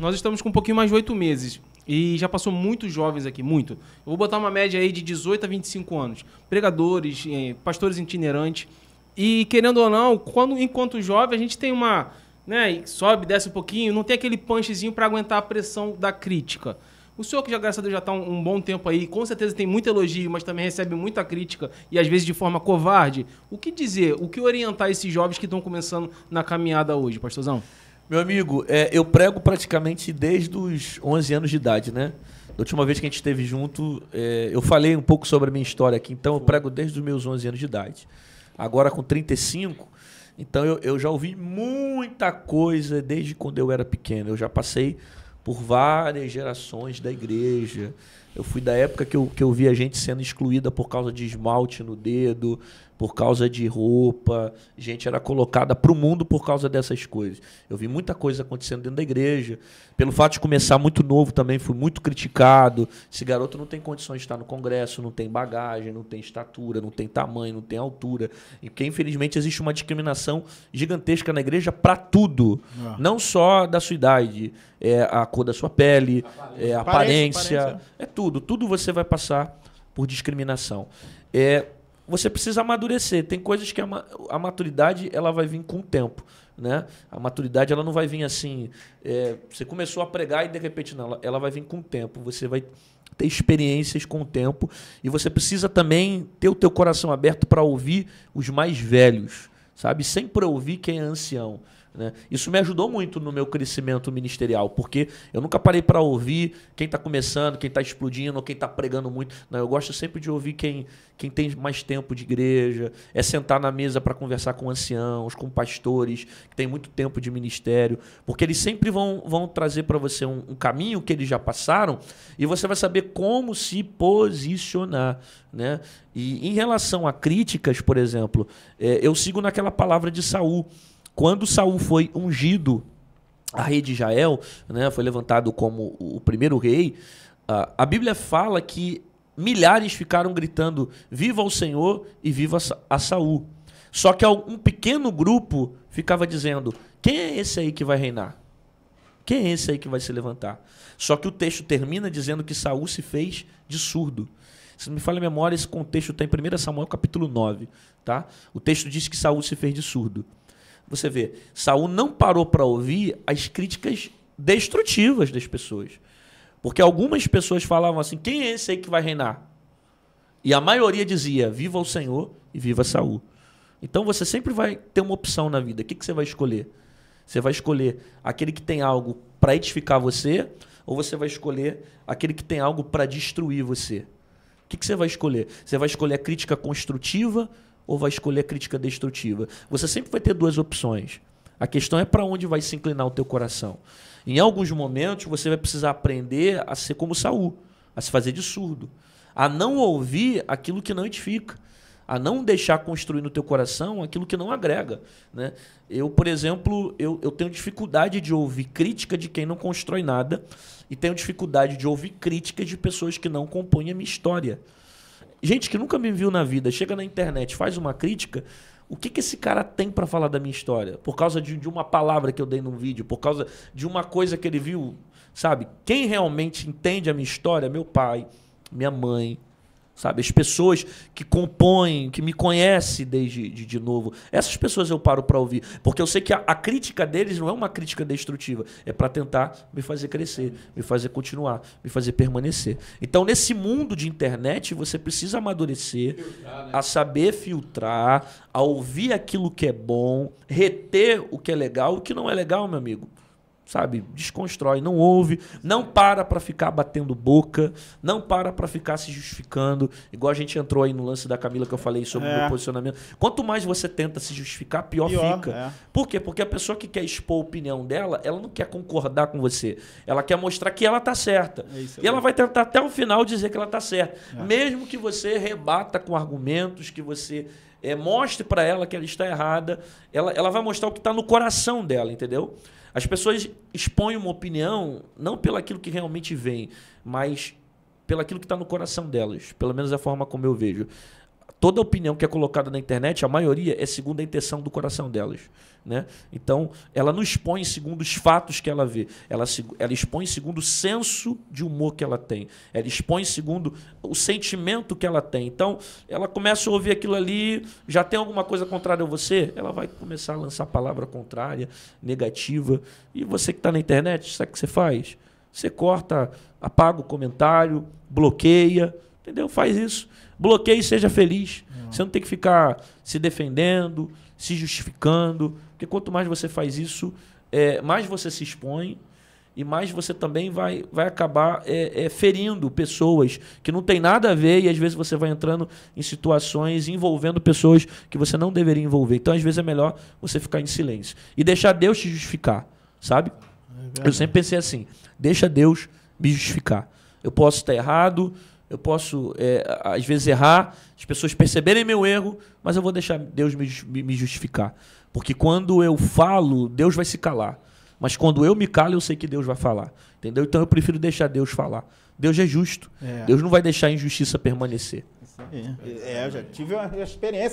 Nós estamos com um pouquinho mais de oito meses. E já passou muitos jovens aqui, muito. Eu vou botar uma média aí de 18 a 25 anos. Pregadores, eh, pastores itinerantes. E querendo ou não, quando, enquanto jovem, a gente tem uma. Né, sobe, desce um pouquinho, não tem aquele punchzinho para aguentar a pressão da crítica. O senhor, que já, graças a Deus, já está um, um, bom tempo aí, com certeza tem muito elogio, mas também recebe muita crítica e às vezes de forma covarde. O que dizer? O que orientar esses jovens que estão começando na caminhada hoje, pastorzão? Meu amigo, é, eu prego praticamente desde os 11 anos de idade, né? Da última vez que a gente esteve junto, é, eu falei um pouco sobre a minha história aqui, então eu prego desde os meus 11 anos de idade. Agora com 35, então eu, eu já ouvi muita coisa desde quando eu era pequeno. Eu já passei por várias gerações da igreja. Eu fui da época que eu, que eu vi a gente sendo excluída por causa de esmalte no dedo, por causa de roupa, gente era colocada para o mundo por causa dessas coisas. Eu vi muita coisa acontecendo dentro da igreja. Pelo fato de começar muito novo também, fui muito criticado. Esse garoto não tem condições de estar no Congresso, não tem bagagem, não tem estatura, não tem tamanho, não tem altura. E que infelizmente existe uma discriminação gigantesca na igreja para tudo, ah. não só da sua idade, é a cor da sua pele, é, aparência. É a aparência, aparência, aparência, é tudo. Tudo você vai passar por discriminação. É, você precisa amadurecer. Tem coisas que a, a maturidade ela vai vir com o tempo. Né? A maturidade ela não vai vir assim. É, você começou a pregar e de repente não. Ela, ela vai vir com o tempo. Você vai ter experiências com o tempo e você precisa também ter o teu coração aberto para ouvir os mais velhos, sabe? Sempre ouvir quem é ancião. Né? Isso me ajudou muito no meu crescimento ministerial, porque eu nunca parei para ouvir quem está começando, quem está explodindo, quem está pregando muito. Não, eu gosto sempre de ouvir quem, quem tem mais tempo de igreja, é sentar na mesa para conversar com anciãos, com pastores, que tem muito tempo de ministério, porque eles sempre vão, vão trazer para você um, um caminho que eles já passaram e você vai saber como se posicionar. Né? E em relação a críticas, por exemplo, é, eu sigo naquela palavra de Saul quando Saul foi ungido a rei de Israel, né, foi levantado como o primeiro rei, a Bíblia fala que milhares ficaram gritando: Viva o Senhor e viva a Saul. Só que um pequeno grupo ficava dizendo: Quem é esse aí que vai reinar? Quem é esse aí que vai se levantar? Só que o texto termina dizendo que Saul se fez de surdo. Se não me falha a memória, esse contexto está em 1 Samuel capítulo 9. Tá? O texto diz que Saul se fez de surdo. Você vê, Saul não parou para ouvir as críticas destrutivas das pessoas. Porque algumas pessoas falavam assim: quem é esse aí que vai reinar? E a maioria dizia: viva o Senhor e viva Saul. Então você sempre vai ter uma opção na vida. O que, que você vai escolher? Você vai escolher aquele que tem algo para edificar você, ou você vai escolher aquele que tem algo para destruir você? O que, que você vai escolher? Você vai escolher a crítica construtiva ou vai escolher a crítica destrutiva? Você sempre vai ter duas opções. A questão é para onde vai se inclinar o teu coração. Em alguns momentos você vai precisar aprender a ser como Saul, a se fazer de surdo, a não ouvir aquilo que não edifica, a não deixar construir no teu coração aquilo que não agrega. Né? Eu, por exemplo, eu, eu tenho dificuldade de ouvir crítica de quem não constrói nada e tenho dificuldade de ouvir críticas de pessoas que não compõem a minha história gente que nunca me viu na vida chega na internet, faz uma crítica, o que, que esse cara tem para falar da minha história? Por causa de, de, uma palavra que eu dei num vídeo, por causa de uma coisa que ele viu, sabe? Quem realmente entende a minha história? Meu pai, minha mãe, sabe? As pessoas que compõem, que me conhecem desde de, de novo, essas pessoas eu paro para ouvir, porque eu sei que a, a, crítica deles não é uma crítica destrutiva, é para tentar me fazer crescer, me fazer continuar, me fazer permanecer. Então, nesse mundo de internet, você precisa amadurecer, filtrar, né? a saber filtrar, a ouvir aquilo que é bom, reter o que é legal, o que não é legal, meu amigo sabe, desconstrói, não ouve, não para para ficar batendo boca, não para para ficar se justificando, igual a gente entrou aí no lance da Camila que eu falei sobre é. o posicionamento. Quanto mais você tenta se justificar, pior, pior fica. É. Por quê? Porque a pessoa que quer expor a opinião dela, ela não quer concordar com você. Ela quer mostrar que ela tá certa. É e ela vai tentar até o final dizer que ela tá certa, é. mesmo que você rebata com argumentos que você eh, mostre para ela que ela está errada, ela, ela vai mostrar o que está no coração dela, entendeu? As pessoas expõem uma opinião não pelo aquilo que realmente vem, mas pelo aquilo que está no coração delas. Pelo menos é a forma como eu vejo toda opinião que é colocada na internet, a maioria é segundo a intenção do coração delas. Né? Então, ela não expõe segundo os fatos que ela vê, ela, ela expõe segundo o senso de humor que ela tem, ela expõe segundo o sentimento que ela tem. Então, ela começa a ouvir aquilo ali, já tem alguma coisa contrária a você, ela vai começar a lançar palavra contrária, negativa. E você que está na internet, sabe o que você faz? Você corta, apaga o comentário, bloqueia, entendeu? Faz isso. Bloqueie e seja feliz. Uhum. Você não tem que ficar se defendendo, se justificando. Porque quanto mais você faz isso, é, mais você se expõe e mais você também vai, vai acabar é, é, ferindo pessoas que não tem nada a ver e às vezes você vai entrando em situações envolvendo pessoas que você não deveria envolver. Então às vezes é melhor você ficar em silêncio e deixar Deus te justificar, sabe? É eu sempre pensei assim: deixa Deus me justificar. Eu posso estar errado, eu posso, é, às vezes, errar, as pessoas perceberem meu erro, mas eu vou deixar Deus me, me justificar. Porque quando eu falo, Deus vai se calar. Mas quando eu me calo, eu sei que Deus vai falar. Entendeu? Então eu prefiro deixar Deus falar. Deus é justo. É. Deus não vai deixar a injustiça permanecer. É, eu já tive uma experiência.